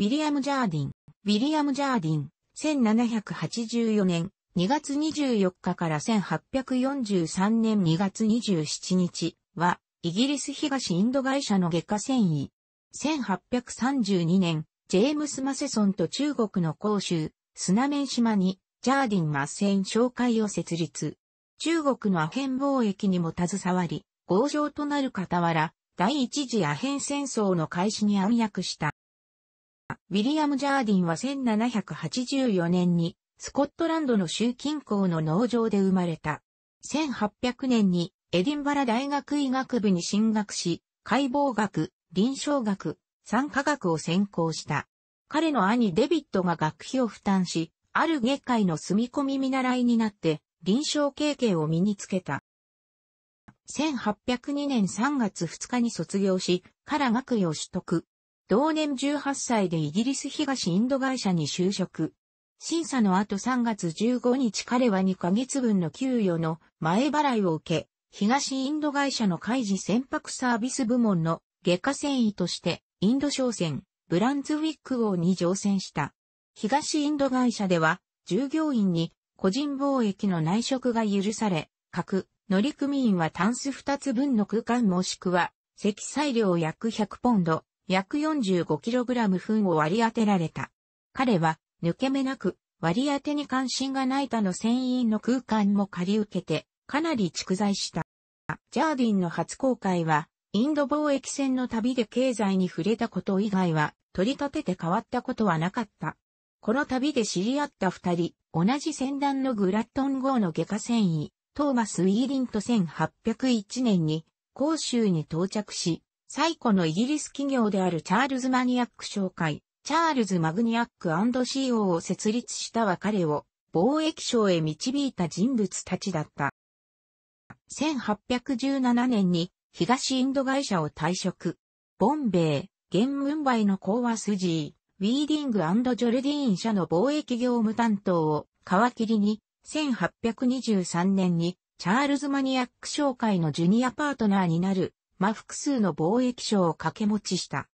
ウィリアム・ジャーディン、ウィリアム・ジャーディン、1784年2月24日から1843年2月27日は、イギリス東インド会社の外科繊維。1832年、ジェームス・マセソンと中国の広州、砂面島に、ジャーディン・マッセン商会を設立。中国のアヘン貿易にも携わり、合場となる傍ら、第一次アヘン戦争の開始に暗躍した。ウィリアム・ジャーディンは1784年にスコットランドの州近郊の農場で生まれた。1800年にエディンバラ大学医学部に進学し、解剖学、臨床学、産科学を専攻した。彼の兄デビットが学費を負担し、ある外会の住み込み見習いになって臨床経験を身につけた。1802年3月2日に卒業し、から学位を取得。同年18歳でイギリス東インド会社に就職。審査の後3月15日彼は2ヶ月分の給与の前払いを受け、東インド会社の海事船舶サービス部門の外下船員としてインド商船ブランズウィック号に乗船した。東インド会社では従業員に個人貿易の内職が許され、各乗組員はタンス2つ分の空間もしくは積載量約100ポンド、約 45kg 糞を割り当てられた。彼は、抜け目なく、割り当てに関心がない他の船員の空間も借り受けて、かなり蓄財した。ジャーディンの初公開は、インド貿易船の旅で経済に触れたこと以外は、取り立てて変わったことはなかった。この旅で知り合った二人、同じ船団のグラットン号の外科船員、トーマス・ウィーリンと1801年に、広州に到着し、最古のイギリス企業であるチャールズ・マニアック商会、チャールズ・マグニアック &CO を設立したは彼を貿易省へ導いた人物たちだった。1817年に東インド会社を退職。ボンベイ、ゲンムンバイの講和ー、ウィーディングジョルディーン社の貿易業務担当を皮切りに、1823年にチャールズ・マニアック商会のジュニアパートナーになるま複数の貿易商を掛け持ちした。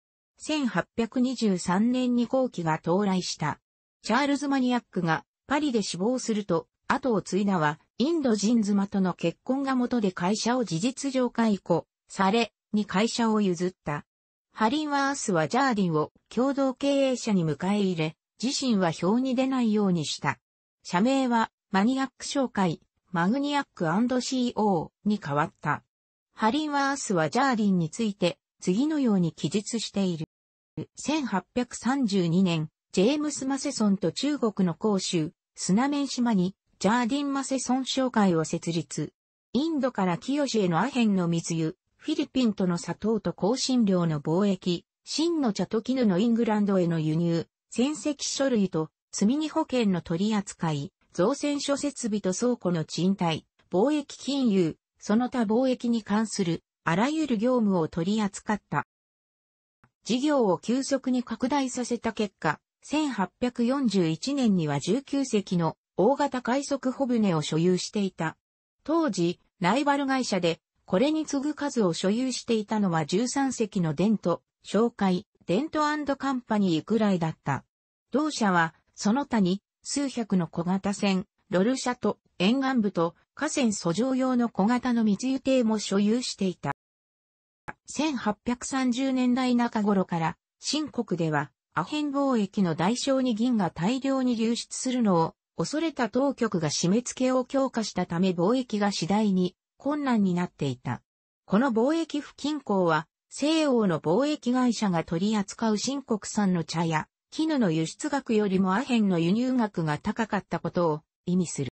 1823年に後期が到来した。チャールズ・マニアックがパリで死亡すると、後を継いだは、インド人妻との結婚が元で会社を事実上解雇され、に会社を譲った。ハリンワースはジャーディンを共同経営者に迎え入れ、自身は表に出ないようにした。社名はマニアック商会、マグニアック &CO に変わった。ハリンワースはジャーリンについて次のように記述している。1832年、ジェームス・マセソンと中国の広州、スナメン島にジャーディン・マセソン商会を設立。インドから清へのアヘンの密輸、フィリピンとの砂糖と香辛料の貿易、真の茶と絹のイングランドへの輸入、戦績書類と積荷保険の取り扱い、造船所設備と倉庫の賃貸、貿易金融、その他貿易に関するあらゆる業務を取り扱った。事業を急速に拡大させた結果、1841年には19隻の大型快速帆船を所有していた。当時、ライバル会社で、これに次ぐ数を所有していたのは13隻のデント、紹介、デントカンパニーくらいだった。同社は、その他に、数百の小型船、ロルシャと沿岸部と河川遡上用の小型の密輸艇も所有していた。1830年代中頃から、新国では、アヘン貿易の代償に銀が大量に流出するのを、恐れた当局が締め付けを強化したため貿易が次第に困難になっていた。この貿易不均衡は、西欧の貿易会社が取り扱う新国産の茶や絹の輸出額よりもアヘンの輸入額が高かったことを意味する。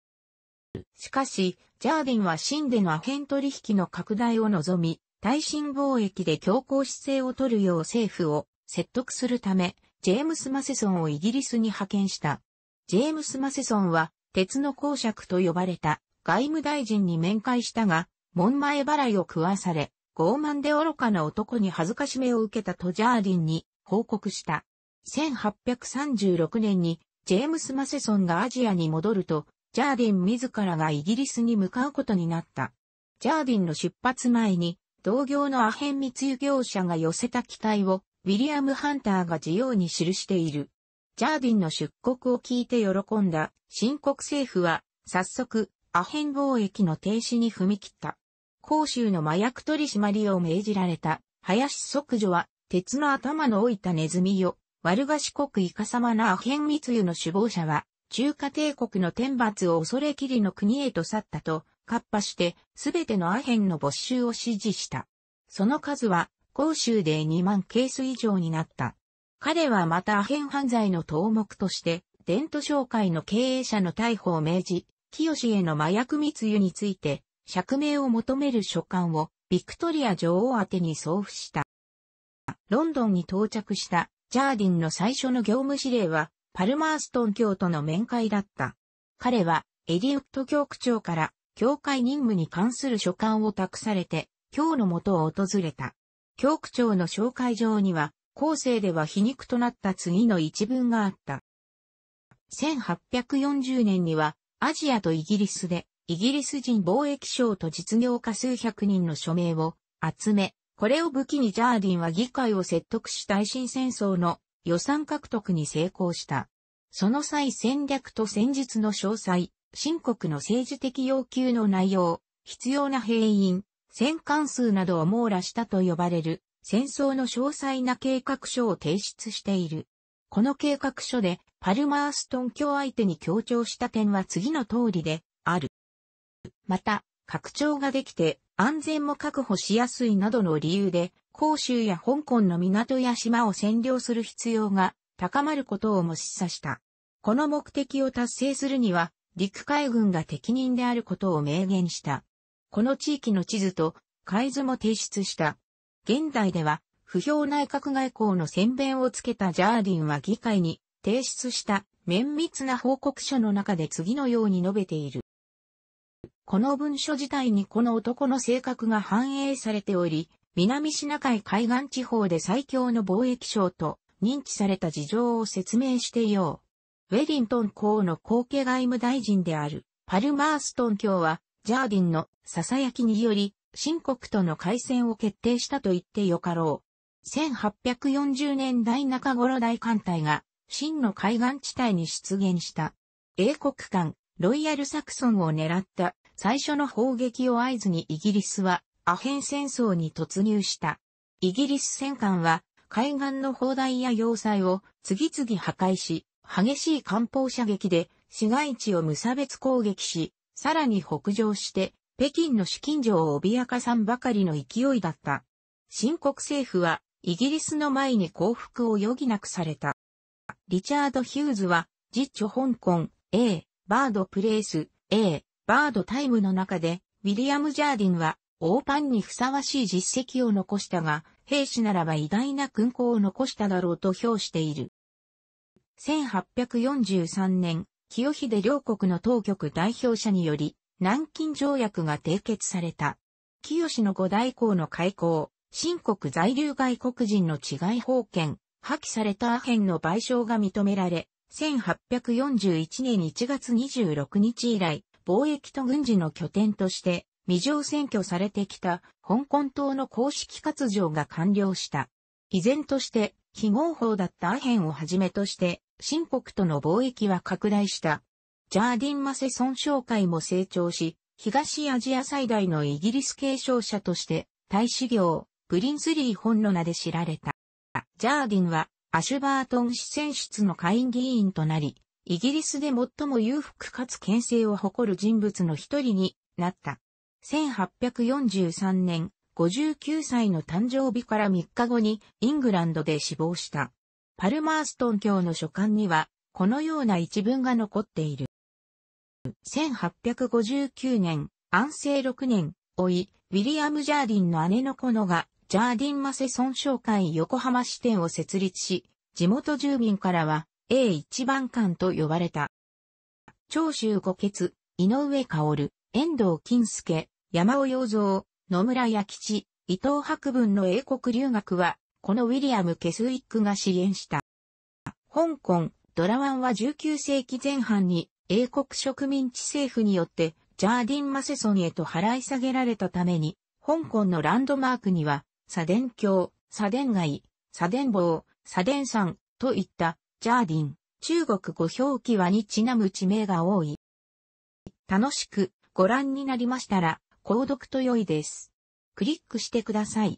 しかし、ジャーディンはシンでのアヘン取引の拡大を望み、耐震貿易で強硬姿勢を取るよう政府を説得するため、ジェームス・マセソンをイギリスに派遣した。ジェームス・マセソンは、鉄の公爵と呼ばれた外務大臣に面会したが、門前払いを食わされ、傲慢で愚かな男に恥ずかしめを受けたとジャーディンに報告した。1836年にジェームス・マセソンがアジアに戻ると、ジャーディン自らがイギリスに向かうことになった。ジャーディンの出発前に、同業のアヘン密輸業者が寄せた機体を、ウィリアム・ハンターが事由に記している。ジャーディンの出国を聞いて喜んだ、新国政府は、早速、アヘン貿易の停止に踏み切った。広州の麻薬取締りを命じられた、林即女は、鉄の頭の置いたネズミよ、悪賢くイカ様なアヘン密輸の首謀者は、中華帝国の天罰を恐れきりの国へと去ったと、カッパして、すべてのアヘンの没収を指示した。その数は、公衆で2万ケース以上になった。彼はまたアヘン犯罪の頭目として、伝統商会の経営者の逮捕を命じ、清への麻薬密輸について、釈明を求める書簡を、ビクトリア女王宛に送付した。ロンドンに到着した、ジャーディンの最初の業務指令は、パルマーストン教との面会だった。彼は、エリウッド教区長から、教会任務に関する書簡を託されて、教のもとを訪れた。教区長の紹介状には、後世では皮肉となった次の一文があった。1840年には、アジアとイギリスで、イギリス人貿易商と実業家数百人の署名を集め、これを武器にジャーディンは議会を説得し大新戦争の予算獲得に成功した。その際戦略と戦術の詳細、新国の政治的要求の内容、必要な兵員、戦艦数などを網羅したと呼ばれる戦争の詳細な計画書を提出している。この計画書でパルマーストン教相手に強調した点は次の通りである。また、拡張ができて安全も確保しやすいなどの理由で、広州や香港の港や島を占領する必要が高まることをも示唆した。この目的を達成するには、陸海軍が適任であることを明言した。この地域の地図と海図も提出した。現代では、不評内閣外交の宣弁をつけたジャーディンは議会に提出した綿密な報告書の中で次のように述べている。この文書自体にこの男の性格が反映されており、南シナ海海岸地方で最強の貿易商と認知された事情を説明していよう。ウェリントン公の後継外務大臣である、パルマーストン卿は、ジャーディンの囁きにより、新国との開戦を決定したと言ってよかろう。1840年代中頃大艦隊が、真の海岸地帯に出現した。英国艦、ロイヤルサクソンを狙った最初の砲撃を合図にイギリスはアヘン戦争に突入した。イギリス戦艦は海岸の砲台や要塞を次々破壊し、激しい艦砲射撃で市街地を無差別攻撃し、さらに北上して北京の資金城を脅かさんばかりの勢いだった。新国政府はイギリスの前に降伏を余儀なくされた。リチャード・ヒューズは、実著香港 A、バード・プレイス A、バードタイムの中で、ウィリアム・ジャーディンは、オーパンにふさわしい実績を残したが、兵士ならば偉大な勲功を残しただろうと評している。1843年、清秀両国の当局代表者により、南京条約が締結された。清の五大公の開港、新国在留外国人の治外法権、破棄されたアヘンの賠償が認められ、1841年1月26日以来、貿易と軍事の拠点として、未上選挙されてきた香港島の公式割譲が完了した。依然として、非合法だったアヘンをはじめとして、新国との貿易は拡大した。ジャーディン・マセソン商会も成長し、東アジア最大のイギリス継承者として、大使業、プリンスリー本の名で知られた。ジャーディンは、アシュバートン市選出の会議員となり、イギリスで最も裕福かつ牽制を誇る人物の一人になった。1843年、59歳の誕生日から3日後にイングランドで死亡した。パルマーストン教の書簡には、このような一文が残っている。1859年、安政6年、老い、ウィリアム・ジャーディンの姉の子のが、ジャーディン・マセソン商会横浜支店を設立し、地元住民からは、A1 番館と呼ばれた。長州五傑、井上薫、遠藤金介、山尾洋蔵、野村弥吉、伊藤博文の英国留学は、このウィリアム・ケスウィックが支援した。香港、ドラワンは19世紀前半に英国植民地政府によってジャーディン・マセソンへと払い下げられたために、香港のランドマークには、サデン橋、サデン街、サデン坊、サデン山といったジャーディン、中国語表記はにちなむ地名が多い。楽しくご覧になりましたら、購読と良いです。クリックしてください。